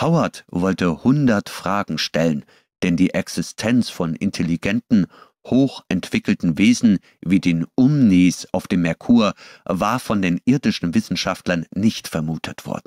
Howard wollte hundert Fragen stellen, denn die Existenz von intelligenten, hochentwickelten Wesen wie den Umnis auf dem Merkur war von den irdischen Wissenschaftlern nicht vermutet worden.